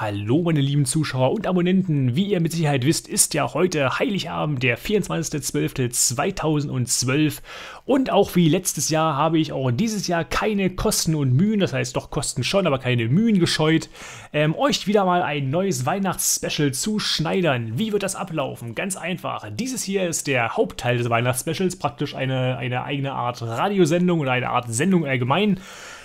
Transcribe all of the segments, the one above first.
Hallo meine lieben Zuschauer und Abonnenten, wie ihr mit Sicherheit wisst, ist ja heute Heiligabend, der 24.12.2012 und auch wie letztes Jahr habe ich auch dieses Jahr keine Kosten und Mühen, das heißt doch Kosten schon, aber keine Mühen gescheut, ähm, euch wieder mal ein neues Weihnachtsspecial zu schneidern. Wie wird das ablaufen? Ganz einfach, dieses hier ist der Hauptteil des Weihnachtsspecials, praktisch eine, eine eigene Art Radiosendung oder eine Art Sendung allgemein.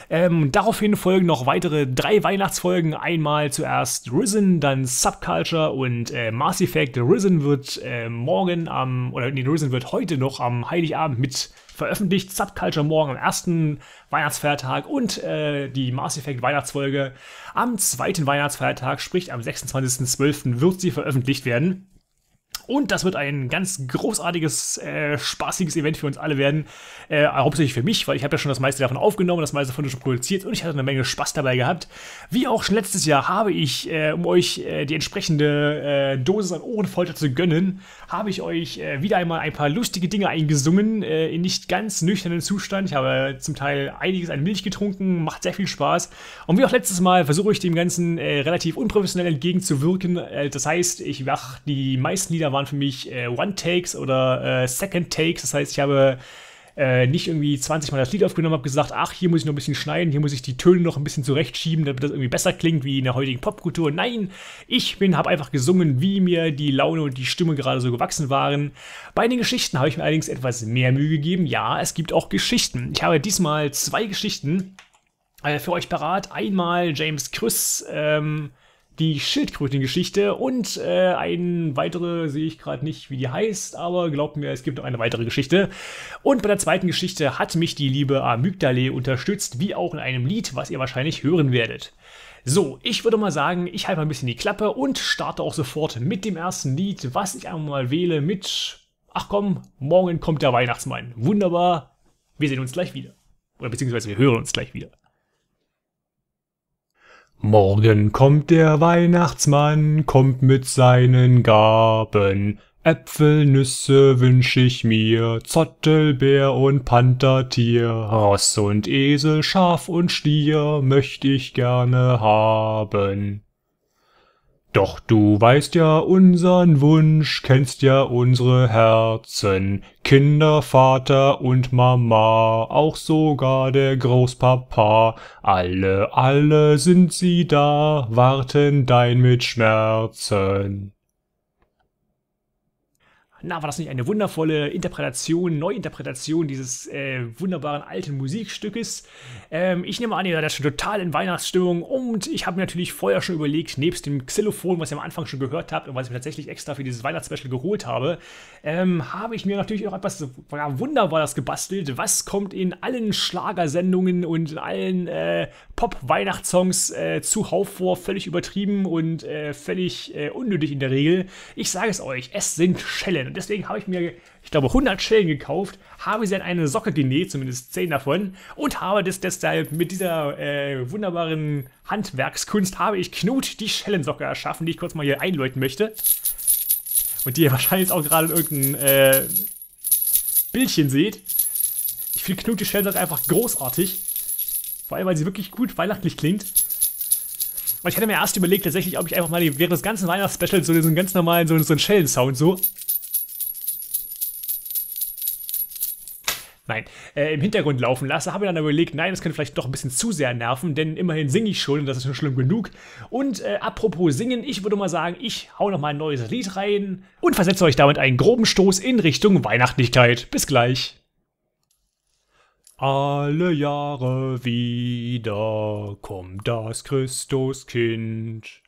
Ähm, daraufhin folgen noch weitere drei Weihnachtsfolgen. Einmal zuerst Risen, dann Subculture und äh, Mass Effect. Risen wird äh, morgen am, oder nee, Risen wird heute noch am Heiligabend mit veröffentlicht. Subculture morgen am ersten Weihnachtsfeiertag und äh, die Mass Effect Weihnachtsfolge am zweiten Weihnachtsfeiertag, sprich am 26.12. wird sie veröffentlicht werden. Und das wird ein ganz großartiges, äh, spaßiges Event für uns alle werden. Äh, hauptsächlich für mich, weil ich habe ja schon das meiste davon aufgenommen, das meiste davon schon produziert und ich hatte eine Menge Spaß dabei gehabt. Wie auch schon letztes Jahr habe ich, äh, um euch äh, die entsprechende äh, Dosis an Ohrenfolter zu gönnen, habe ich euch äh, wieder einmal ein paar lustige Dinge eingesungen, in nicht ganz nüchternen Zustand. Ich habe zum Teil einiges an Milch getrunken, macht sehr viel Spaß. Und wie auch letztes Mal versuche ich dem Ganzen relativ unprofessionell entgegenzuwirken. das heißt, ich mache die meisten Lieder Dinger waren für mich äh, One-Takes oder äh, Second-Takes. Das heißt, ich habe äh, nicht irgendwie 20 Mal das Lied aufgenommen, habe gesagt, ach, hier muss ich noch ein bisschen schneiden, hier muss ich die Töne noch ein bisschen zurechtschieben, damit das irgendwie besser klingt wie in der heutigen Popkultur. Nein, ich bin, habe einfach gesungen, wie mir die Laune und die Stimme gerade so gewachsen waren. Bei den Geschichten habe ich mir allerdings etwas mehr Mühe gegeben. Ja, es gibt auch Geschichten. Ich habe diesmal zwei Geschichten äh, für euch parat. Einmal James Chris, ähm, die Schildkrötengeschichte und äh, eine weitere sehe ich gerade nicht, wie die heißt, aber glaubt mir, es gibt noch eine weitere Geschichte. Und bei der zweiten Geschichte hat mich die liebe Amygdale unterstützt, wie auch in einem Lied, was ihr wahrscheinlich hören werdet. So, ich würde mal sagen, ich halte mal ein bisschen die Klappe und starte auch sofort mit dem ersten Lied, was ich einmal wähle mit Ach komm, morgen kommt der Weihnachtsmann. Wunderbar. Wir sehen uns gleich wieder. Oder beziehungsweise wir hören uns gleich wieder. Morgen kommt der Weihnachtsmann, kommt mit seinen Gaben. Äpfelnüsse wünsch ich mir, Zottelbär und Panthertier, Ross und Esel, Schaf und Stier möcht ich gerne haben. Doch du weißt ja unsern Wunsch, kennst ja unsere Herzen, Kinder, Vater und Mama, auch sogar der Großpapa. Alle, alle sind sie da, warten dein mit Schmerzen na, war das nicht eine wundervolle Interpretation, Neuinterpretation dieses äh, wunderbaren alten Musikstückes? Ähm, ich nehme an, ihr seid schon total in Weihnachtsstimmung und ich habe mir natürlich vorher schon überlegt, nebst dem Xylophon, was ihr am Anfang schon gehört habt und was ich mir tatsächlich extra für dieses Weihnachtsspecial geholt habe, ähm, habe ich mir natürlich auch etwas ja, Wunderbares gebastelt. Was kommt in allen Schlagersendungen und in allen äh, Pop-Weihnachtssongs äh, zuhauf vor? Völlig übertrieben und äh, völlig äh, unnötig in der Regel. Ich sage es euch, es sind Schellen. Deswegen habe ich mir, ich glaube, 100 Schellen gekauft, habe sie an eine Socke genäht, zumindest 10 davon, und habe das deshalb mit dieser äh, wunderbaren Handwerkskunst, habe ich Knut die Schellensocke erschaffen, die ich kurz mal hier einläuten möchte. Und die ihr wahrscheinlich auch gerade in irgendeinem äh, Bildchen seht. Ich finde Knut die Schellensocke einfach großartig. Vor allem, weil sie wirklich gut weihnachtlich klingt. Und ich hatte mir erst überlegt, tatsächlich, ob ich einfach mal während des ganzen Weihnachtsspecials so, diesen ganz normalen, so, so einen schellen so nein, äh, im Hintergrund laufen lasse, habe dann überlegt, nein, das könnte vielleicht doch ein bisschen zu sehr nerven, denn immerhin singe ich schon und das ist schon schlimm genug. Und äh, apropos singen, ich würde mal sagen, ich hau nochmal ein neues Lied rein und versetze euch damit einen groben Stoß in Richtung Weihnachtlichkeit. Bis gleich. Alle Jahre wieder kommt das Christuskind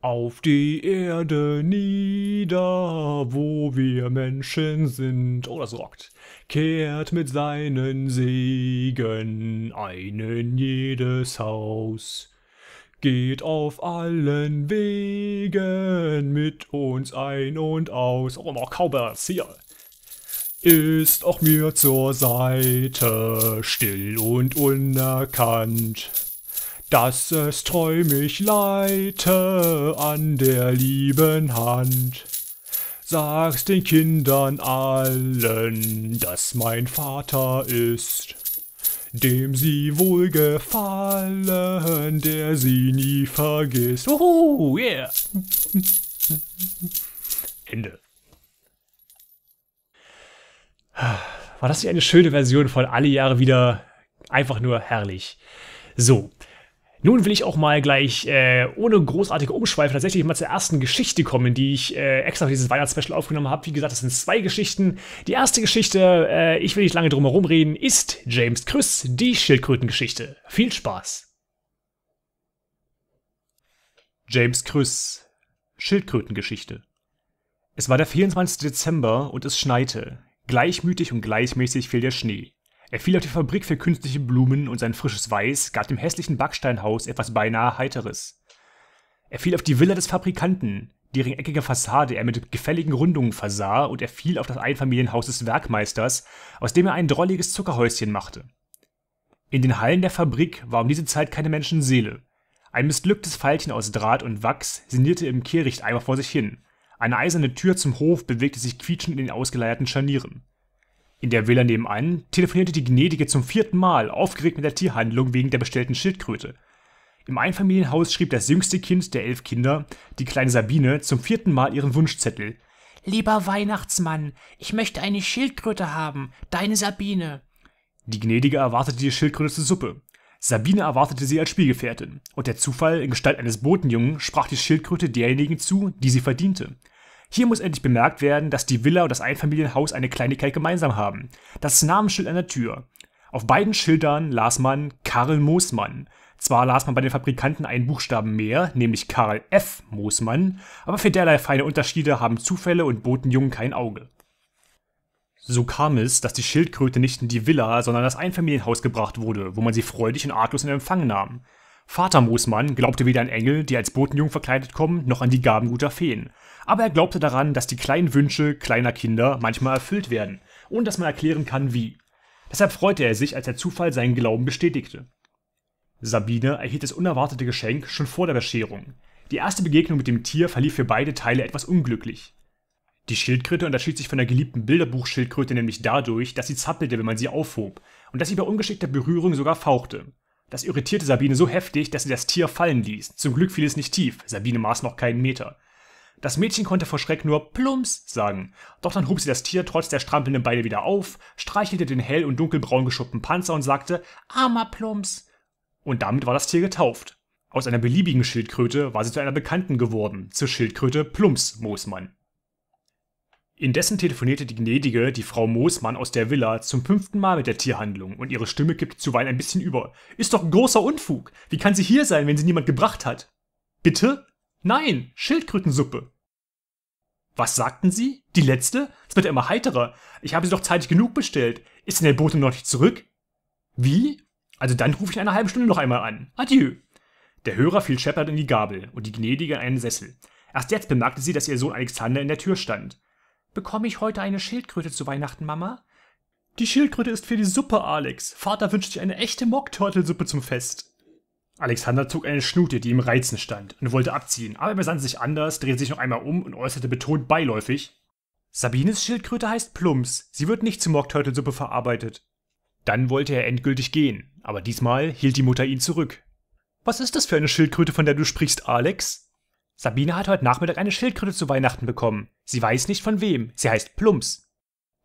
auf die Erde nieder, wo wir Menschen sind. Oh, das rockt kehrt mit seinen Segen ein in jedes Haus. Geht auf allen Wegen mit uns ein und aus. Oh, noch Cowbells, hier. Ist auch mir zur Seite, still und unerkannt. Dass es treu mich leite an der lieben Hand. Sag's den Kindern allen, dass mein Vater ist, dem sie wohlgefallen, der sie nie vergisst. Uhu, yeah! Ende. War das nicht eine schöne Version von Alle Jahre wieder? Einfach nur herrlich. So, nun will ich auch mal gleich äh, ohne großartige Umschweife tatsächlich mal zur ersten Geschichte kommen, die ich äh, extra für dieses Weihnachtsspecial aufgenommen habe. Wie gesagt, das sind zwei Geschichten. Die erste Geschichte, äh, ich will nicht lange drum herum reden, ist James Chris, die Schildkrötengeschichte. Viel Spaß! James Chris, Schildkrötengeschichte. Es war der 24. Dezember und es schneite. Gleichmütig und gleichmäßig fiel der Schnee. Er fiel auf die Fabrik für künstliche Blumen und sein frisches Weiß gab dem hässlichen Backsteinhaus etwas beinahe Heiteres. Er fiel auf die Villa des Fabrikanten, deren eckige Fassade er mit gefälligen Rundungen versah, und er fiel auf das Einfamilienhaus des Werkmeisters, aus dem er ein drolliges Zuckerhäuschen machte. In den Hallen der Fabrik war um diese Zeit keine Menschenseele. Ein missglücktes Pfeilchen aus Draht und Wachs sinnierte im Kehrichteimer vor sich hin. Eine eiserne Tür zum Hof bewegte sich quietschend in den ausgeleierten Scharnieren. In der Villa nebenan telefonierte die Gnädige zum vierten Mal aufgeregt mit der Tierhandlung wegen der bestellten Schildkröte. Im Einfamilienhaus schrieb das jüngste Kind der elf Kinder, die kleine Sabine, zum vierten Mal ihren Wunschzettel. Lieber Weihnachtsmann, ich möchte eine Schildkröte haben, deine Sabine. Die Gnädige erwartete die Schildkröte zur Suppe. Sabine erwartete sie als Spielgefährtin, und der Zufall in Gestalt eines Botenjungen sprach die Schildkröte derjenigen zu, die sie verdiente. Hier muss endlich bemerkt werden, dass die Villa und das Einfamilienhaus eine Kleinigkeit gemeinsam haben. Das Namensschild an der Tür. Auf beiden Schildern las man Karl Moosmann. Zwar las man bei den Fabrikanten einen Buchstaben mehr, nämlich Karl F. Moosmann, aber für derlei feine Unterschiede haben Zufälle und boten Jungen kein Auge. So kam es, dass die Schildkröte nicht in die Villa, sondern das Einfamilienhaus gebracht wurde, wo man sie freudig und artlos in Empfang nahm. Vater Moosmann glaubte weder an Engel, die als Botenjung verkleidet kommen, noch an die Gaben guter Feen. Aber er glaubte daran, dass die kleinen Wünsche kleiner Kinder manchmal erfüllt werden ohne dass man erklären kann, wie. Deshalb freute er sich, als der Zufall seinen Glauben bestätigte. Sabine erhielt das unerwartete Geschenk schon vor der Bescherung. Die erste Begegnung mit dem Tier verlief für beide Teile etwas unglücklich. Die Schildkröte unterschied sich von der geliebten Bilderbuchschildkröte nämlich dadurch, dass sie zappelte, wenn man sie aufhob, und dass sie bei ungeschickter Berührung sogar fauchte. Das irritierte Sabine so heftig, dass sie das Tier fallen ließ. Zum Glück fiel es nicht tief, Sabine maß noch keinen Meter. Das Mädchen konnte vor Schreck nur Plumps sagen. Doch dann hob sie das Tier trotz der strampelnden Beine wieder auf, streichelte den hell- und dunkelbraun geschuppten Panzer und sagte Armer Plumps. Und damit war das Tier getauft. Aus einer beliebigen Schildkröte war sie zu einer Bekannten geworden, zur Schildkröte Plumps Moosmann. Indessen telefonierte die Gnädige, die Frau Moosmann aus der Villa, zum fünften Mal mit der Tierhandlung und ihre Stimme kippt zuweilen ein bisschen über. Ist doch ein großer Unfug! Wie kann sie hier sein, wenn sie niemand gebracht hat? Bitte? Nein, Schildkrötensuppe! Was sagten Sie? Die letzte? Es wird ja immer heiterer. Ich habe sie doch zeitig genug bestellt. Ist denn der Bote noch nicht zurück? Wie? Also dann rufe ich eine halbe Stunde noch einmal an. Adieu! Der Hörer fiel Shepard in die Gabel und die Gnädige in einen Sessel. Erst jetzt bemerkte sie, dass ihr Sohn Alexander in der Tür stand. Bekomme ich heute eine Schildkröte zu Weihnachten, Mama? Die Schildkröte ist für die Suppe, Alex. Vater wünscht sich eine echte Mockturtelsuppe zum Fest. Alexander zog eine Schnute, die ihm reizend stand, und wollte abziehen, aber er besann sich anders, drehte sich noch einmal um und äußerte betont beiläufig: Sabines Schildkröte heißt Plumps. Sie wird nicht zu Mockturtelsuppe verarbeitet. Dann wollte er endgültig gehen, aber diesmal hielt die Mutter ihn zurück. Was ist das für eine Schildkröte, von der du sprichst, Alex? Sabine hat heute Nachmittag eine Schildkröte zu Weihnachten bekommen. Sie weiß nicht von wem. Sie heißt Plumps.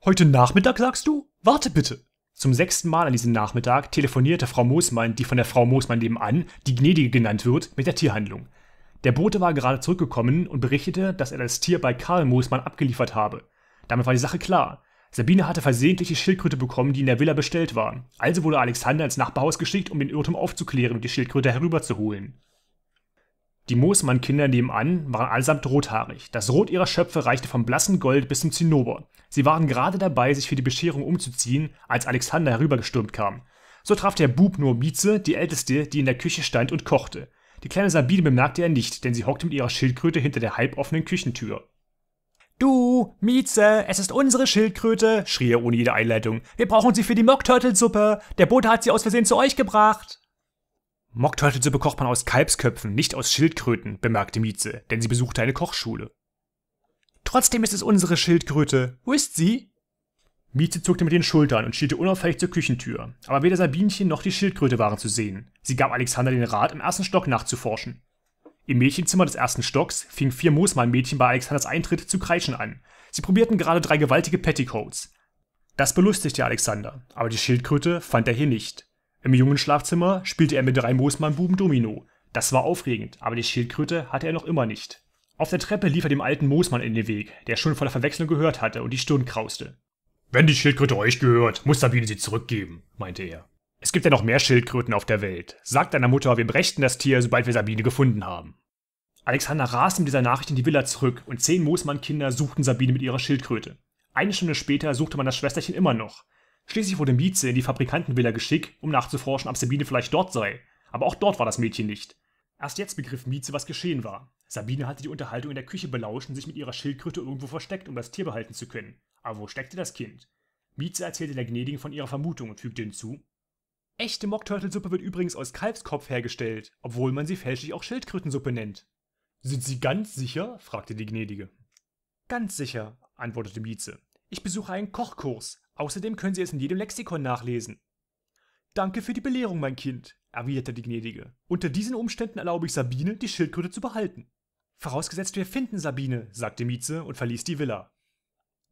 Heute Nachmittag sagst du? Warte bitte. Zum sechsten Mal an diesem Nachmittag telefonierte Frau Moosmann, die von der Frau Moosmann nebenan, die Gnädige genannt wird, mit der Tierhandlung. Der Bote war gerade zurückgekommen und berichtete, dass er das Tier bei Karl Moosmann abgeliefert habe. Damit war die Sache klar. Sabine hatte versehentlich die Schildkröte bekommen, die in der Villa bestellt war. Also wurde Alexander ins Nachbarhaus geschickt, um den Irrtum aufzuklären und die Schildkröte herüberzuholen. Die Moosmann-Kinder nebenan waren allesamt rothaarig. Das Rot ihrer Schöpfe reichte vom blassen Gold bis zum Zinnober. Sie waren gerade dabei, sich für die Bescherung umzuziehen, als Alexander herübergestürmt kam. So traf der Bub nur Mieze, die Älteste, die in der Küche stand und kochte. Die kleine Sabine bemerkte er nicht, denn sie hockte mit ihrer Schildkröte hinter der halboffenen Küchentür. Du, Mieze, es ist unsere Schildkröte, schrie er ohne jede Einleitung. Wir brauchen sie für die Mockturtelsuppe. Der Bote hat sie aus Versehen zu euch gebracht. Mockturtelsuppe kocht man aus Kalbsköpfen, nicht aus Schildkröten, bemerkte Mieze, denn sie besuchte eine Kochschule. Trotzdem ist es unsere Schildkröte. Wo ist sie? Mieze zuckte mit den Schultern und schielte unauffällig zur Küchentür, aber weder Sabinchen noch die Schildkröte waren zu sehen. Sie gab Alexander den Rat, im ersten Stock nachzuforschen. Im Mädchenzimmer des ersten Stocks fing vier Moosmann-Mädchen bei Alexanders Eintritt zu kreischen an. Sie probierten gerade drei gewaltige Petticoats. Das belustigte Alexander, aber die Schildkröte fand er hier nicht. Im jungen Schlafzimmer spielte er mit drei Moosmannbuben Domino. Das war aufregend, aber die Schildkröte hatte er noch immer nicht. Auf der Treppe lief er dem alten Moosmann in den Weg, der schon von der Verwechslung gehört hatte und die Stirn krauste. Wenn die Schildkröte euch gehört, muss Sabine sie zurückgeben, meinte er. Es gibt ja noch mehr Schildkröten auf der Welt. Sag deiner Mutter, wir brächten das Tier, sobald wir Sabine gefunden haben. Alexander raste mit dieser Nachricht in die Villa zurück und zehn Moosmann-Kinder suchten Sabine mit ihrer Schildkröte. Eine Stunde später suchte man das Schwesterchen immer noch. Schließlich wurde Mietze in die Fabrikantenvilla geschickt, um nachzuforschen, ob Sabine vielleicht dort sei. Aber auch dort war das Mädchen nicht. Erst jetzt begriff Mietze, was geschehen war. Sabine hatte die Unterhaltung in der Küche belauscht und sich mit ihrer Schildkröte irgendwo versteckt, um das Tier behalten zu können. Aber wo steckte das Kind? Mietze erzählte der Gnädigen von ihrer Vermutung und fügte hinzu: Echte Mockturtelsuppe wird übrigens aus Kalbskopf hergestellt, obwohl man sie fälschlich auch Schildkrötensuppe nennt. Sind Sie ganz sicher? fragte die Gnädige. Ganz sicher, antwortete Mietze. Ich besuche einen Kochkurs. Außerdem können Sie es in jedem Lexikon nachlesen. Danke für die Belehrung, mein Kind, erwiderte die Gnädige. Unter diesen Umständen erlaube ich Sabine, die Schildkröte zu behalten. Vorausgesetzt, wir finden Sabine, sagte Mieze und verließ die Villa.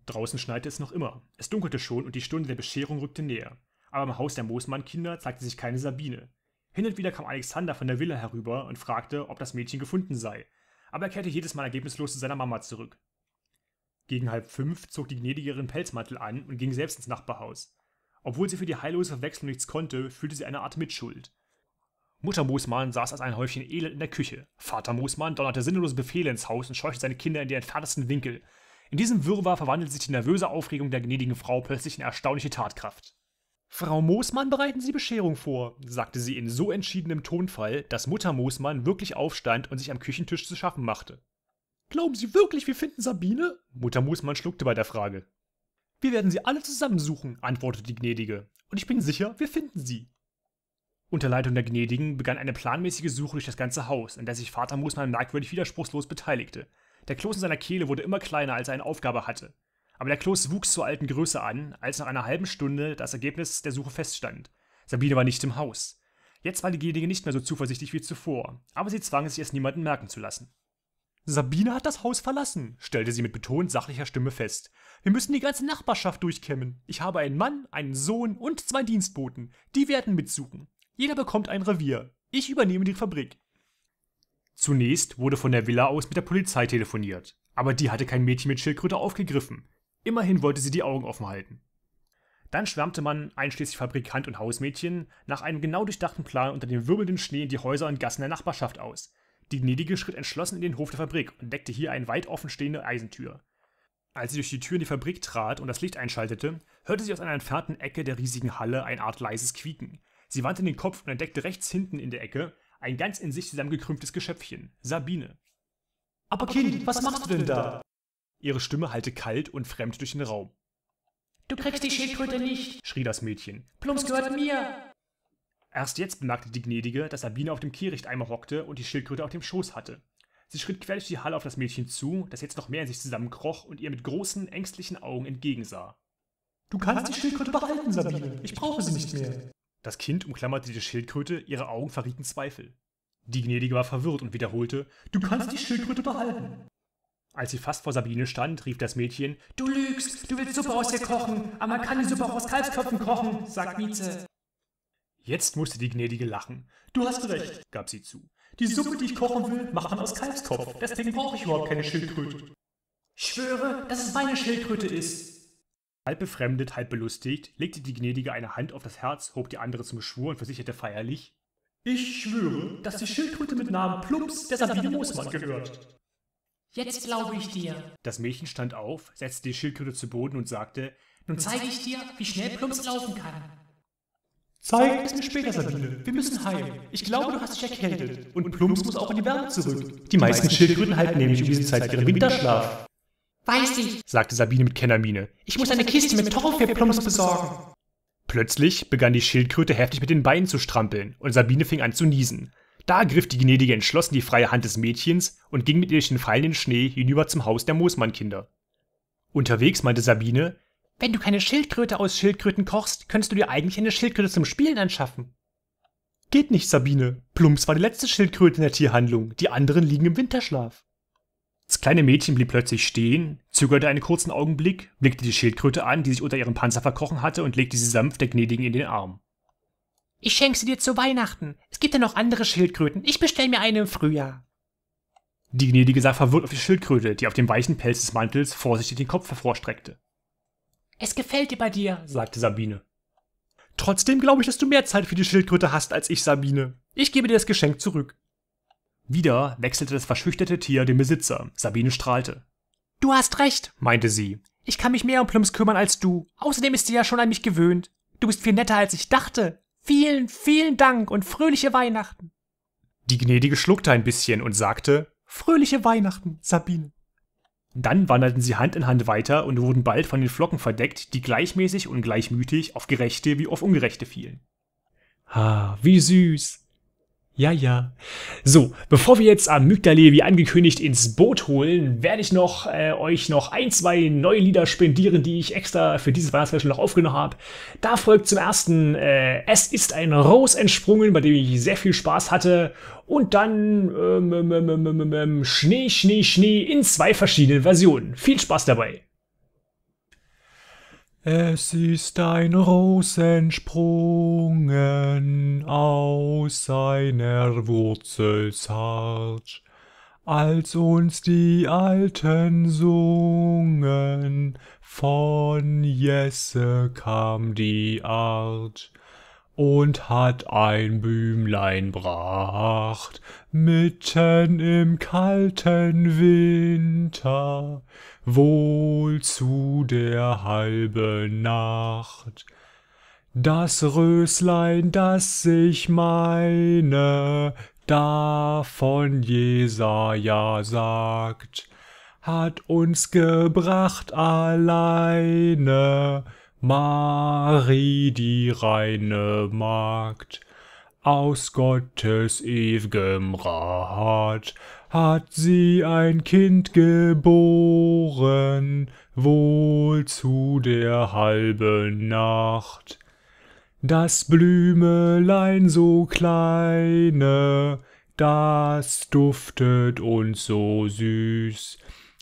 Draußen schneite es noch immer. Es dunkelte schon und die Stunde der Bescherung rückte näher. Aber im Haus der Moosmann-Kinder zeigte sich keine Sabine. Hin und wieder kam Alexander von der Villa herüber und fragte, ob das Mädchen gefunden sei. Aber er kehrte jedes Mal ergebnislos zu seiner Mama zurück. Gegen halb fünf zog die Gnädige ihren Pelzmantel an und ging selbst ins Nachbarhaus. Obwohl sie für die heillose Verwechslung nichts konnte, fühlte sie eine Art Mitschuld. Mutter Moosmann saß als ein Häufchen Elend in der Küche. Vater Moosmann donnerte sinnlose Befehle ins Haus und scheuchte seine Kinder in die entferntesten Winkel. In diesem Wirrwarr verwandelte sich die nervöse Aufregung der gnädigen Frau plötzlich in erstaunliche Tatkraft. Frau Moosmann, bereiten Sie Bescherung vor, sagte sie in so entschiedenem Tonfall, dass Mutter Moosmann wirklich aufstand und sich am Küchentisch zu schaffen machte. Glauben Sie wirklich, wir finden Sabine? Mutter Moosmann schluckte bei der Frage. Wir werden sie alle zusammensuchen, antwortete die Gnädige. Und ich bin sicher, wir finden sie. Unter Leitung der Gnädigen begann eine planmäßige Suche durch das ganze Haus, an der sich Vater Moosmann merkwürdig widerspruchslos beteiligte. Der Kloß in seiner Kehle wurde immer kleiner, als er eine Aufgabe hatte. Aber der Kloß wuchs zur alten Größe an, als nach einer halben Stunde das Ergebnis der Suche feststand. Sabine war nicht im Haus. Jetzt war die Gnädige nicht mehr so zuversichtlich wie zuvor, aber sie zwang es, sich, es niemanden merken zu lassen. Sabine hat das Haus verlassen, stellte sie mit betont sachlicher Stimme fest. Wir müssen die ganze Nachbarschaft durchkämmen. Ich habe einen Mann, einen Sohn und zwei Dienstboten. Die werden mitsuchen. Jeder bekommt ein Revier. Ich übernehme die Fabrik. Zunächst wurde von der Villa aus mit der Polizei telefoniert, aber die hatte kein Mädchen mit Schildkröte aufgegriffen. Immerhin wollte sie die Augen offen halten. Dann schwärmte man, einschließlich Fabrikant und Hausmädchen, nach einem genau durchdachten Plan unter dem wirbelnden Schnee in die Häuser und Gassen der Nachbarschaft aus. Die Gnädige schritt entschlossen in den Hof der Fabrik und entdeckte hier eine weit offen stehende Eisentür. Als sie durch die Tür in die Fabrik trat und das Licht einschaltete, hörte sie aus einer entfernten Ecke der riesigen Halle eine Art leises Quieken. Sie wandte den Kopf und entdeckte rechts hinten in der Ecke ein ganz in sich zusammengekrümmtes Geschöpfchen, Sabine. Aber Kind, was, was machst du denn da? Ihre Stimme hallte kalt und fremd durch den Raum. Du kriegst die Schildkröte nicht, schrie das Mädchen. Plumps gehört mir. Erst jetzt bemerkte die Gnädige, dass Sabine auf dem Kehrichteimer hockte und die Schildkröte auf dem Schoß hatte. Sie schritt quer durch die Halle auf das Mädchen zu, das jetzt noch mehr in sich zusammenkroch und ihr mit großen, ängstlichen Augen entgegensah. Du kannst die Schildkröte behalten, Sabine. Ich brauche sie nicht mehr. Das Kind umklammerte die Schildkröte, ihre Augen verrieten Zweifel. Die Gnädige war verwirrt und wiederholte, Du kannst die Schildkröte behalten. Als sie fast vor Sabine stand, rief das Mädchen, Du lügst, du willst Suppe aus ihr kochen, aber man kann die Suppe auch aus Kalbsköpfen kochen, sagt Nietzsche. Jetzt musste die Gnädige lachen. Du hast recht, gab sie zu. Die Suppe, die ich kochen will, macht man aus Kalbskopf. Deswegen brauche ich überhaupt keine Schildkröte. schwöre, dass es meine Schildkröte ist. Halb befremdet, halb belustigt, legte die Gnädige eine Hand auf das Herz, hob die andere zum Schwur und versicherte feierlich, ich schwöre, dass die Schildkröte mit Namen Plumps der Sabine Moosmann gehört. Jetzt glaube ich dir. Das Mädchen stand auf, setzte die Schildkröte zu Boden und sagte, nun zeige ich dir, wie schnell Plumps laufen kann. Zeig es mir später, Sabine. Wir müssen heim. Ich glaube, du hast dich erkältet. Und Plumps muss auch in die Wärme zurück. Die meisten Schildkröten halten nämlich um diese Zeit ihren Winterschlaf. Weiß ich, sagte Sabine mit Kennermiene. Ich muss eine Kiste mit Torfwehrplumps besorgen. Plötzlich begann die Schildkröte heftig mit den Beinen zu strampeln und Sabine fing an zu niesen. Da griff die Gnädige entschlossen die freie Hand des Mädchens und ging mit ihr durch den fallenden Schnee hinüber zum Haus der Moosmannkinder. Unterwegs meinte Sabine, wenn du keine Schildkröte aus Schildkröten kochst, könntest du dir eigentlich eine Schildkröte zum Spielen anschaffen. Geht nicht, Sabine. Plumps war die letzte Schildkröte in der Tierhandlung. Die anderen liegen im Winterschlaf. Das kleine Mädchen blieb plötzlich stehen, zögerte einen kurzen Augenblick, blickte die Schildkröte an, die sich unter ihrem Panzer verkrochen hatte, und legte sie sanft der Gnädigen in den Arm. Ich schenke sie dir zu Weihnachten. Es gibt ja noch andere Schildkröten. Ich bestell mir eine im Frühjahr. Die Gnädige sah verwirrt auf die Schildkröte, die auf dem weichen Pelz des Mantels vorsichtig den Kopf hervorstreckte. Es gefällt dir bei dir, sagte Sabine. Trotzdem glaube ich, dass du mehr Zeit für die Schildkröte hast als ich, Sabine. Ich gebe dir das Geschenk zurück. Wieder wechselte das verschüchterte Tier den Besitzer. Sabine strahlte. Du hast recht, meinte sie. Ich kann mich mehr um Plums kümmern als du. Außerdem ist sie ja schon an mich gewöhnt. Du bist viel netter, als ich dachte. Vielen, vielen Dank und fröhliche Weihnachten. Die Gnädige schluckte ein bisschen und sagte Fröhliche Weihnachten, Sabine. Dann wanderten sie Hand in Hand weiter und wurden bald von den Flocken verdeckt, die gleichmäßig und gleichmütig auf Gerechte wie auf Ungerechte fielen. Ah, wie süß. Ja, ja, so, bevor wir jetzt Amygdale wie angekündigt ins Boot holen, werde ich noch äh, euch noch ein, zwei neue Lieder spendieren, die ich extra für dieses Weihnachtsspecial noch aufgenommen habe. Da folgt zum ersten äh, Es ist ein Rose entsprungen, bei dem ich sehr viel Spaß hatte und dann ähm, ähm, ähm, ähm, ähm, ähm Schnee, Schnee, Schnee in zwei verschiedenen Versionen. Viel Spaß dabei! Es ist ein Rosensprungen aus seiner Wurzel als uns die Alten sungen, von Jesse kam die Art und hat ein Blümlein bracht, mitten im kalten Winter wohl zu der halben Nacht. Das Röslein, das ich meine, davon Jesaja sagt, hat uns gebracht alleine Marie, die reine Magd, aus Gottes ew'gem Rat, hat sie ein Kind geboren, wohl zu der halben Nacht. Das Blümelein so kleine, das duftet uns so süß.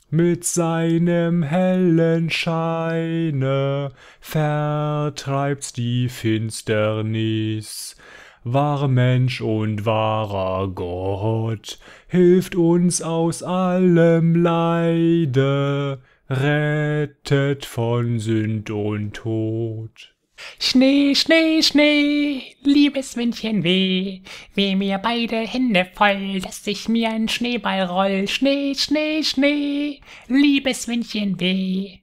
Mit seinem hellen Scheine vertreibt's die Finsternis wahrer Mensch und wahrer Gott, hilft uns aus allem Leide, rettet von Sünd und Tod. Schnee, Schnee, Schnee, liebes Windchen weh, weh mir beide Hände voll, dass ich mir ein Schneeball roll. Schnee, Schnee, Schnee, liebes Windchen weh.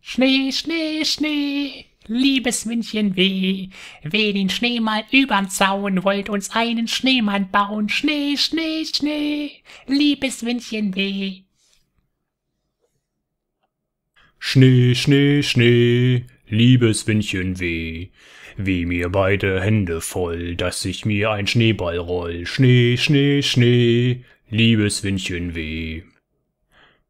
Schnee, Schnee, Schnee, Liebes Mündchen weh, weh den Schneemann übern Zaun, wollt uns einen Schneemann bauen. Schnee, Schnee, Schnee, liebes Mündchen weh. Schnee, Schnee, Schnee, liebes Windchen weh, weh mir beide Hände voll, dass ich mir ein Schneeball roll. Schnee, Schnee, Schnee, liebes Windchen weh.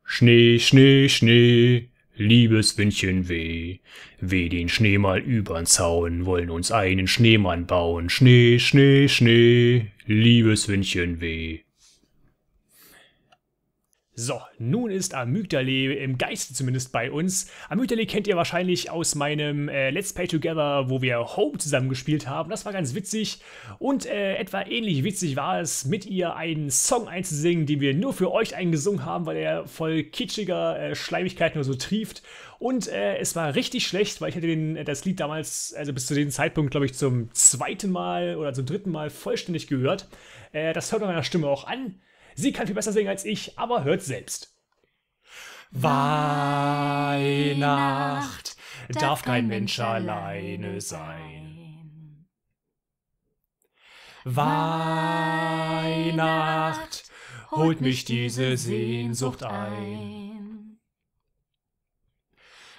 Schnee, Schnee, Schnee, Liebes Windchen weh, weh den Schnee mal übern Zaun, wollen uns einen Schneemann bauen. Schnee, Schnee, Schnee, liebes Windchen weh. So, nun ist Amygdale im Geiste zumindest bei uns. Amygdale kennt ihr wahrscheinlich aus meinem äh, Let's Play Together, wo wir Home zusammen gespielt haben. Das war ganz witzig und äh, etwa ähnlich witzig war es, mit ihr einen Song einzusingen, den wir nur für euch eingesungen haben, weil er voll kitschiger äh, Schleimigkeit nur so trieft. Und äh, es war richtig schlecht, weil ich hatte den, das Lied damals, also bis zu dem Zeitpunkt, glaube ich, zum zweiten Mal oder zum dritten Mal vollständig gehört. Äh, das hört man meiner Stimme auch an. Sie kann viel besser singen als ich, aber hört selbst. Weihnacht darf kein Mensch alleine sein. Weihnacht holt mich diese Sehnsucht ein.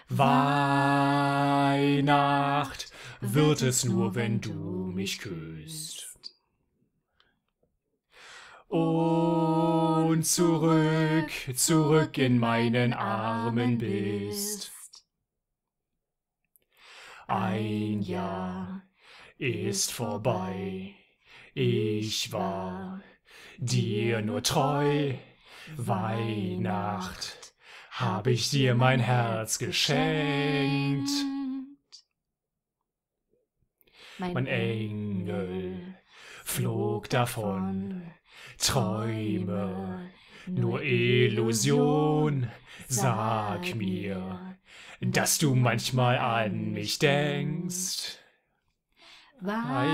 Weihnacht wird es nur, wenn du mich küsst und zurück, zurück in meinen Armen bist. Ein Jahr ist vorbei, ich war dir nur treu. Weihnacht hab ich dir mein Herz geschenkt. Mein Engel flog davon Träume, nur Illusion, sag mir, dass du manchmal an mich denkst. Weihnacht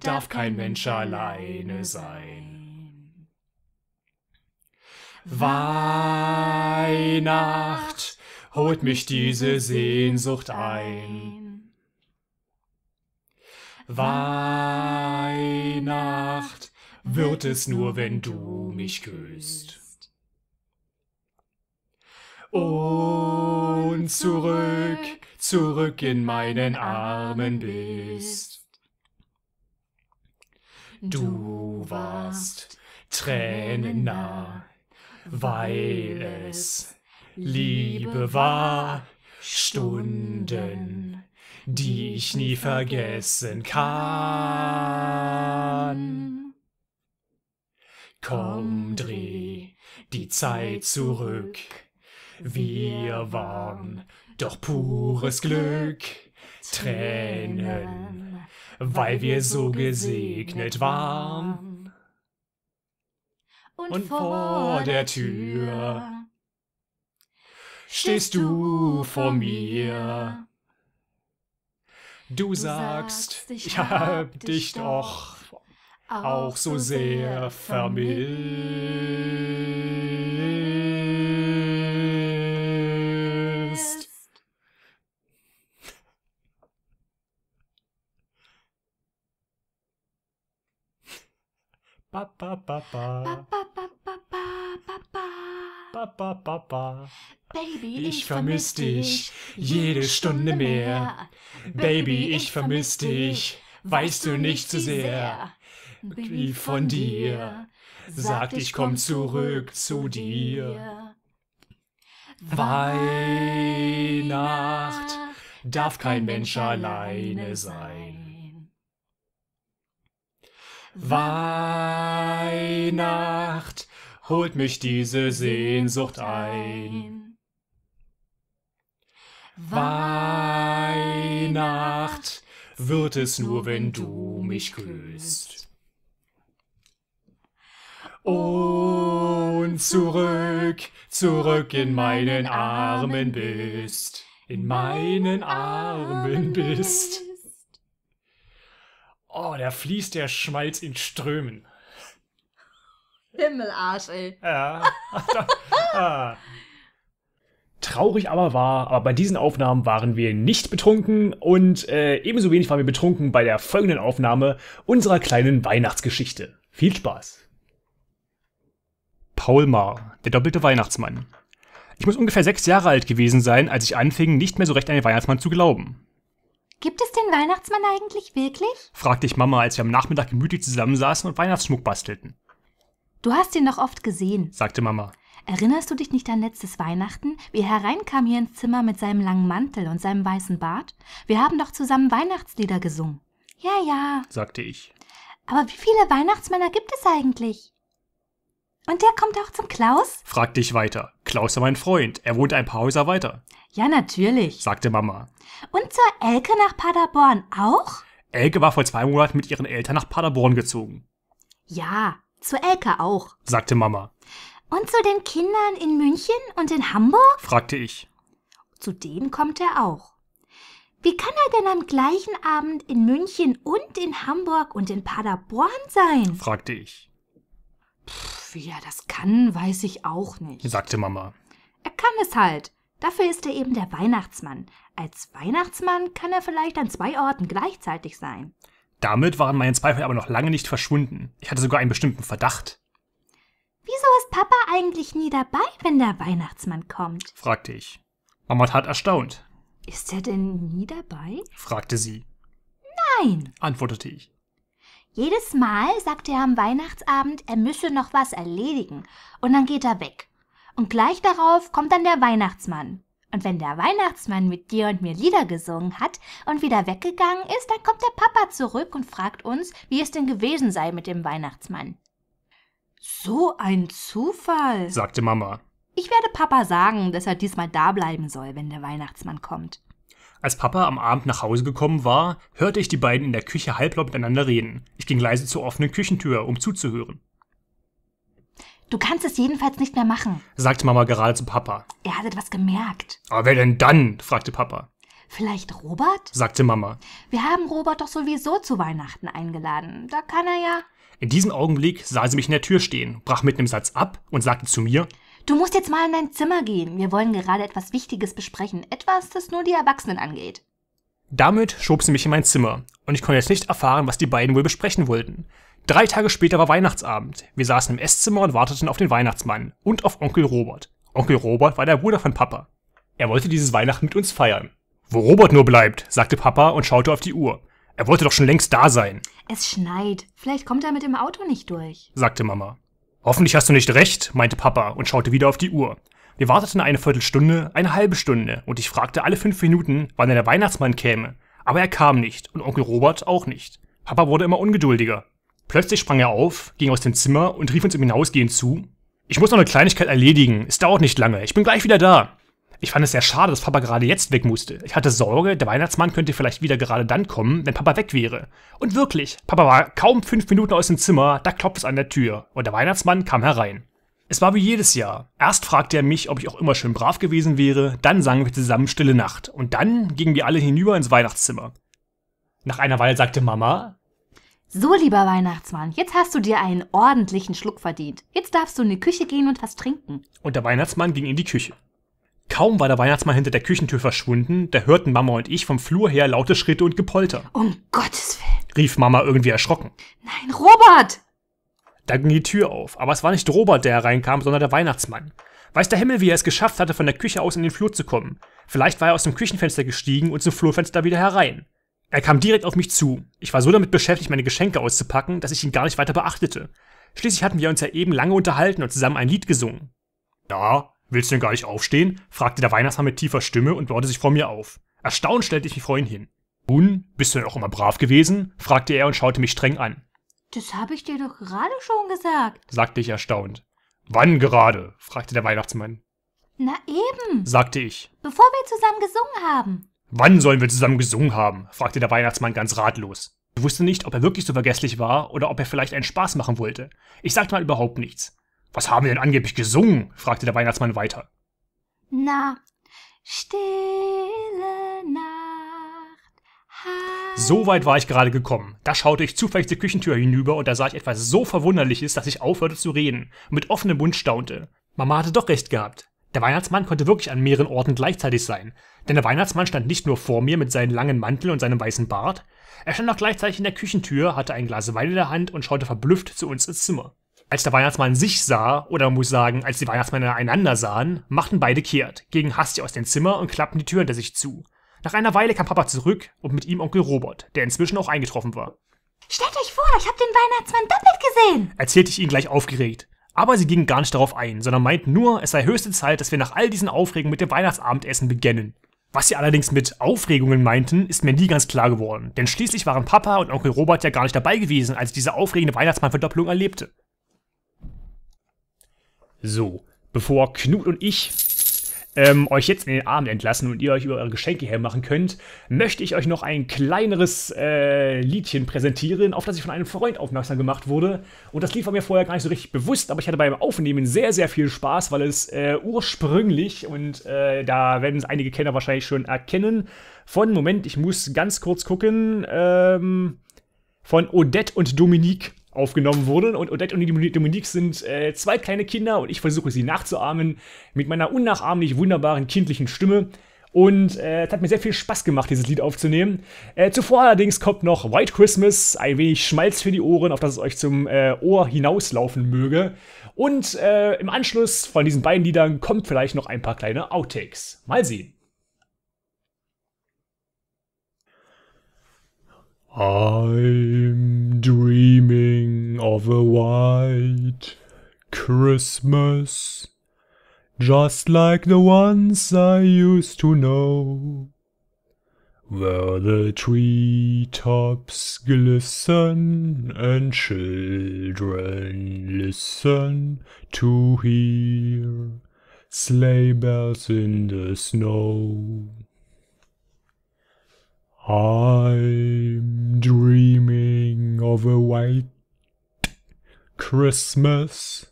darf kein Mensch alleine sein. Weihnacht holt mich diese Sehnsucht ein Weihnacht wird es nur, wenn du mich küsst. Und zurück, zurück in meinen Armen bist. Du warst tränennah, weil es Liebe war, Stunden die ich nie vergessen kann. Komm, dreh die Zeit zurück. Wir waren doch pures Glück. Tränen, weil wir so gesegnet waren. Und vor der Tür stehst du vor mir Du, sagst, ich hab dich doch auch so sehr vermisst. Ba, ba, ba, ba. Ba, ba, ba, ba, ba, ba, ba. Ba, ba, ba, ba. Baby, ich, ich vermiss dich jede Stunde mehr. Baby, ich vermiss dich, weißt du nicht zu so sehr. Wie von dir, sagt ich komm zurück zu dir. Weihnacht darf kein Mensch alleine sein. Weihnacht holt mich diese Sehnsucht ein. Weihnacht wird es nur, wenn du mich küsst. Und zurück, zurück in meinen Armen bist, in meinen Armen bist. Oh, da fließt der Schmalz in Strömen. Himmelarsch, ey. Ja. Ah traurig aber war, aber bei diesen Aufnahmen waren wir nicht betrunken und äh, ebenso wenig waren wir betrunken bei der folgenden Aufnahme unserer kleinen Weihnachtsgeschichte. Viel Spaß! Paul Marr, der doppelte Weihnachtsmann. Ich muss ungefähr sechs Jahre alt gewesen sein, als ich anfing, nicht mehr so recht an den Weihnachtsmann zu glauben. Gibt es den Weihnachtsmann eigentlich wirklich? fragte ich Mama, als wir am Nachmittag gemütlich zusammensaßen und Weihnachtsschmuck bastelten. Du hast ihn noch oft gesehen, sagte Mama. Erinnerst du dich nicht an letztes Weihnachten, wie er hereinkam hier ins Zimmer mit seinem langen Mantel und seinem weißen Bart? Wir haben doch zusammen Weihnachtslieder gesungen. Ja, ja, sagte ich. Aber wie viele Weihnachtsmänner gibt es eigentlich? Und der kommt auch zum Klaus? fragte ich weiter. Klaus war mein Freund. Er wohnt ein paar Häuser weiter. Ja, natürlich, sagte Mama. Und zur Elke nach Paderborn auch? Elke war vor zwei Monaten mit ihren Eltern nach Paderborn gezogen. Ja, zur Elke auch, sagte Mama. Und zu den Kindern in München und in Hamburg? fragte ich. Zu denen kommt er auch. Wie kann er denn am gleichen Abend in München und in Hamburg und in Paderborn sein? fragte ich. Pff, wie er das kann, weiß ich auch nicht, sagte Mama. Er kann es halt. Dafür ist er eben der Weihnachtsmann. Als Weihnachtsmann kann er vielleicht an zwei Orten gleichzeitig sein. Damit waren meine Zweifel aber noch lange nicht verschwunden. Ich hatte sogar einen bestimmten Verdacht. Wieso ist Papa eigentlich nie dabei, wenn der Weihnachtsmann kommt? fragte ich. Mama tat erstaunt. Ist er denn nie dabei? fragte sie. Nein, antwortete ich. Jedes Mal sagt er am Weihnachtsabend, er müsse noch was erledigen, und dann geht er weg. Und gleich darauf kommt dann der Weihnachtsmann. Und wenn der Weihnachtsmann mit dir und mir Lieder gesungen hat und wieder weggegangen ist, dann kommt der Papa zurück und fragt uns, wie es denn gewesen sei mit dem Weihnachtsmann. So ein Zufall, sagte Mama. Ich werde Papa sagen, dass er diesmal da bleiben soll, wenn der Weihnachtsmann kommt. Als Papa am Abend nach Hause gekommen war, hörte ich die beiden in der Küche halblaut miteinander reden. Ich ging leise zur offenen Küchentür, um zuzuhören. Du kannst es jedenfalls nicht mehr machen, sagte Mama gerade zu Papa. Er hat etwas gemerkt. Aber wer denn dann? fragte Papa. Vielleicht Robert? sagte Mama. Wir haben Robert doch sowieso zu Weihnachten eingeladen. Da kann er ja. In diesem Augenblick sah sie mich in der Tür stehen, brach mit einem Satz ab und sagte zu mir, Du musst jetzt mal in dein Zimmer gehen. Wir wollen gerade etwas Wichtiges besprechen. Etwas, das nur die Erwachsenen angeht. Damit schob sie mich in mein Zimmer und ich konnte jetzt nicht erfahren, was die beiden wohl besprechen wollten. Drei Tage später war Weihnachtsabend. Wir saßen im Esszimmer und warteten auf den Weihnachtsmann und auf Onkel Robert. Onkel Robert war der Bruder von Papa. Er wollte dieses Weihnachten mit uns feiern. Wo Robert nur bleibt, sagte Papa und schaute auf die Uhr. Er wollte doch schon längst da sein. Es schneit. Vielleicht kommt er mit dem Auto nicht durch, sagte Mama. Hoffentlich hast du nicht recht, meinte Papa und schaute wieder auf die Uhr. Wir warteten eine Viertelstunde, eine halbe Stunde und ich fragte alle fünf Minuten, wann denn der Weihnachtsmann käme. Aber er kam nicht und Onkel Robert auch nicht. Papa wurde immer ungeduldiger. Plötzlich sprang er auf, ging aus dem Zimmer und rief uns im Hinausgehen zu. Ich muss noch eine Kleinigkeit erledigen, es dauert nicht lange, ich bin gleich wieder da. Ich fand es sehr schade, dass Papa gerade jetzt weg musste. Ich hatte Sorge, der Weihnachtsmann könnte vielleicht wieder gerade dann kommen, wenn Papa weg wäre. Und wirklich, Papa war kaum fünf Minuten aus dem Zimmer, da klopft es an der Tür und der Weihnachtsmann kam herein. Es war wie jedes Jahr. Erst fragte er mich, ob ich auch immer schön brav gewesen wäre, dann sangen wir zusammen Stille Nacht und dann gingen wir alle hinüber ins Weihnachtszimmer. Nach einer Weile sagte Mama, so, lieber Weihnachtsmann, jetzt hast du dir einen ordentlichen Schluck verdient. Jetzt darfst du in die Küche gehen und was trinken. Und der Weihnachtsmann ging in die Küche. Kaum war der Weihnachtsmann hinter der Küchentür verschwunden, da hörten Mama und ich vom Flur her laute Schritte und Gepolter. Um Gottes Willen, rief Mama irgendwie erschrocken. Nein, Robert! Da ging die Tür auf, aber es war nicht Robert, der hereinkam, sondern der Weihnachtsmann. Weiß der Himmel, wie er es geschafft hatte, von der Küche aus in den Flur zu kommen. Vielleicht war er aus dem Küchenfenster gestiegen und zum Flurfenster wieder herein. Er kam direkt auf mich zu. Ich war so damit beschäftigt, meine Geschenke auszupacken, dass ich ihn gar nicht weiter beachtete. Schließlich hatten wir uns ja eben lange unterhalten und zusammen ein Lied gesungen. Da, Willst du denn gar nicht aufstehen? fragte der Weihnachtsmann mit tiefer Stimme und baute sich vor mir auf. Erstaunt stellte ich mich vorhin hin. Nun, bist du denn auch immer brav gewesen? fragte er und schaute mich streng an. Das habe ich dir doch gerade schon gesagt, sagte ich erstaunt. Wann gerade? fragte der Weihnachtsmann. Na eben, sagte ich. Bevor wir zusammen gesungen haben. Wann sollen wir zusammen gesungen haben? fragte der Weihnachtsmann ganz ratlos. Ich wusste nicht, ob er wirklich so vergesslich war oder ob er vielleicht einen Spaß machen wollte. Ich sagte mal überhaupt nichts. Was haben wir denn angeblich gesungen? fragte der Weihnachtsmann weiter. Na, stille Nacht. Ha So weit war ich gerade gekommen. Da schaute ich zufällig zur Küchentür hinüber und da sah ich etwas so Verwunderliches, dass ich aufhörte zu reden und mit offenem Mund staunte. Mama hatte doch recht gehabt. Der Weihnachtsmann konnte wirklich an mehreren Orten gleichzeitig sein, denn der Weihnachtsmann stand nicht nur vor mir mit seinem langen Mantel und seinem weißen Bart, er stand auch gleichzeitig in der Küchentür, hatte ein Glas Wein in der Hand und schaute verblüfft zu uns ins Zimmer. Als der Weihnachtsmann sich sah, oder muss sagen, als die Weihnachtsmänner einander sahen, machten beide kehrt, gingen hastig aus dem Zimmer und klappten die Tür hinter sich zu. Nach einer Weile kam Papa zurück und mit ihm Onkel Robert, der inzwischen auch eingetroffen war. Stellt euch vor, ich hab den Weihnachtsmann doppelt gesehen, erzählte ich ihnen gleich aufgeregt. Aber sie gingen gar nicht darauf ein, sondern meinten nur, es sei höchste Zeit, dass wir nach all diesen Aufregungen mit dem Weihnachtsabendessen beginnen. Was sie allerdings mit Aufregungen meinten, ist mir nie ganz klar geworden, denn schließlich waren Papa und Onkel Robert ja gar nicht dabei gewesen, als ich diese aufregende Weihnachtsmannverdopplung erlebte. So, bevor Knut und ich ähm, euch jetzt in den Abend entlassen und ihr euch über eure Geschenke hermachen könnt, möchte ich euch noch ein kleineres äh, Liedchen präsentieren, auf das ich von einem Freund aufmerksam gemacht wurde. Und das Lied war mir vorher gar nicht so richtig bewusst, aber ich hatte beim Aufnehmen sehr, sehr viel Spaß, weil es äh, ursprünglich, und äh, da werden es einige Kenner wahrscheinlich schon erkennen, von, Moment, ich muss ganz kurz gucken, ähm, von Odette und Dominique aufgenommen wurde. Und Odette und die Dominique sind äh, zwei kleine Kinder und ich versuche sie nachzuahmen mit meiner unnachahmlich wunderbaren kindlichen Stimme. Und äh, es hat mir sehr viel Spaß gemacht, dieses Lied aufzunehmen. Äh, zuvor allerdings kommt noch White Christmas, ein wenig Schmalz für die Ohren, auf das es euch zum äh, Ohr hinauslaufen möge. Und äh, im Anschluss von diesen beiden Liedern kommt vielleicht noch ein paar kleine Outtakes. Mal sehen. I'm dreaming of a white Christmas, just like the ones I used to know, where the tree tops glisten and children listen to hear sleigh bells in the snow. I'm dreaming of a white Christmas.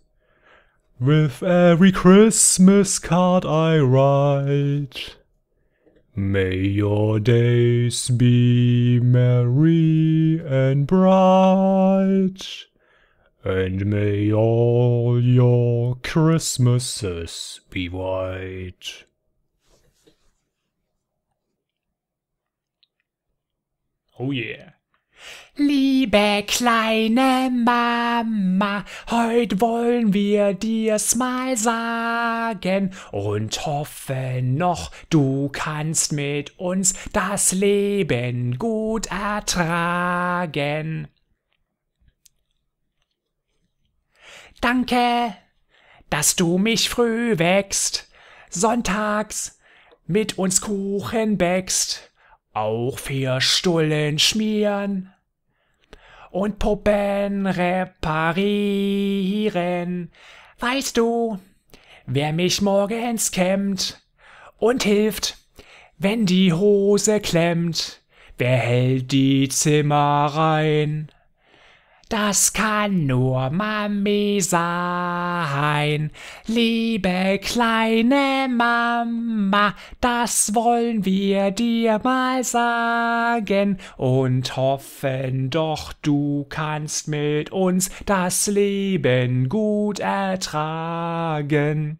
With every Christmas card I write, May your days be merry and bright, And may all your Christmases be white. Oh yeah. Liebe kleine Mama, heute wollen wir dir's mal sagen und hoffen noch, du kannst mit uns das Leben gut ertragen. Danke, dass du mich früh wächst, sonntags mit uns Kuchen bäckst auch vier Stullen schmieren und Puppen reparieren. Weißt du, wer mich morgens kämmt und hilft, wenn die Hose klemmt, wer hält die Zimmer rein? Das kann nur Mami sein. Liebe kleine Mama, das wollen wir dir mal sagen und hoffen doch, du kannst mit uns das Leben gut ertragen.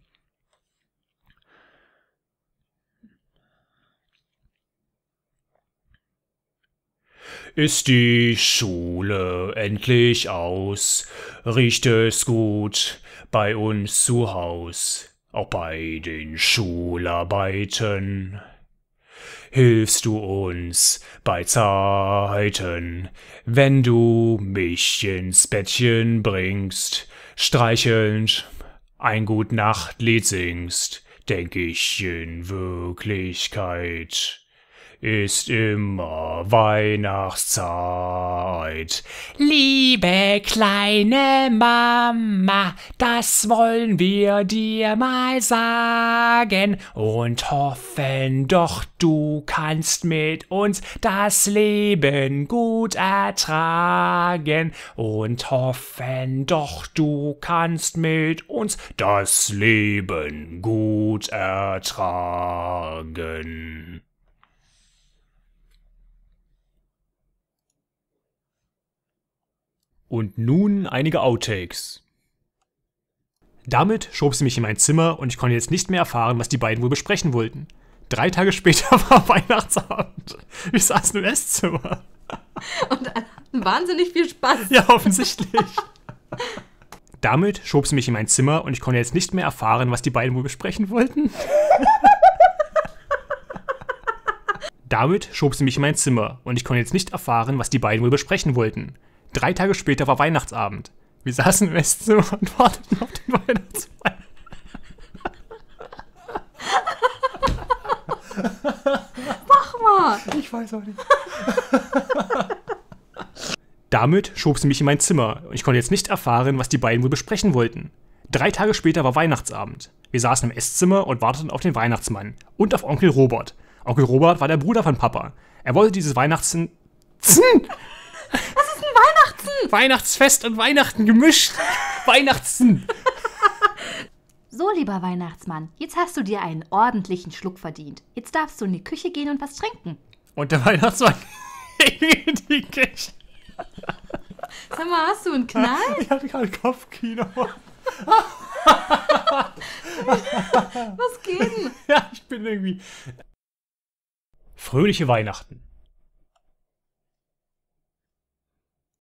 ist die Schule endlich aus, riecht es gut bei uns zu Haus, auch bei den Schularbeiten. Hilfst du uns bei Zeiten, wenn du mich ins Bettchen bringst, streichelnd ein Gutnachtlied singst, denk ich in Wirklichkeit ist immer Weihnachtszeit. Liebe kleine Mama, das wollen wir dir mal sagen und hoffen doch, du kannst mit uns das Leben gut ertragen und hoffen doch, du kannst mit uns das Leben gut ertragen. Und nun einige Outtakes. Damit schob sie mich in mein Zimmer und ich konnte jetzt nicht mehr erfahren, was die beiden wohl besprechen wollten. Drei Tage später war Weihnachtsabend. Wir saßen im Esszimmer. Und hatten wahnsinnig viel Spaß. Ja, offensichtlich. Damit schob sie mich in mein Zimmer und ich konnte jetzt nicht mehr erfahren, was die beiden wohl besprechen wollten. Damit schob sie mich in mein Zimmer und ich konnte jetzt nicht erfahren, was die beiden wohl besprechen wollten. Drei Tage später war Weihnachtsabend. Wir saßen im Esszimmer und warteten auf den Weihnachtsmann. Mach mal! Ich weiß auch nicht. Damit schob sie mich in mein Zimmer und ich konnte jetzt nicht erfahren, was die beiden wohl besprechen wollten. Drei Tage später war Weihnachtsabend. Wir saßen im Esszimmer und warteten auf den Weihnachtsmann und auf Onkel Robert. Onkel Robert war der Bruder von Papa. Er wollte dieses Weihnachtszin. Weihnachtsen! Weihnachtsfest und Weihnachten gemischt. Weihnachten! So, lieber Weihnachtsmann, jetzt hast du dir einen ordentlichen Schluck verdient. Jetzt darfst du in die Küche gehen und was trinken. Und der Weihnachtsmann in die Küche. Sag mal, hast du einen Knall? Ich hatte gerade Kopfkino. was geht denn? Ja, ich bin irgendwie. Fröhliche Weihnachten.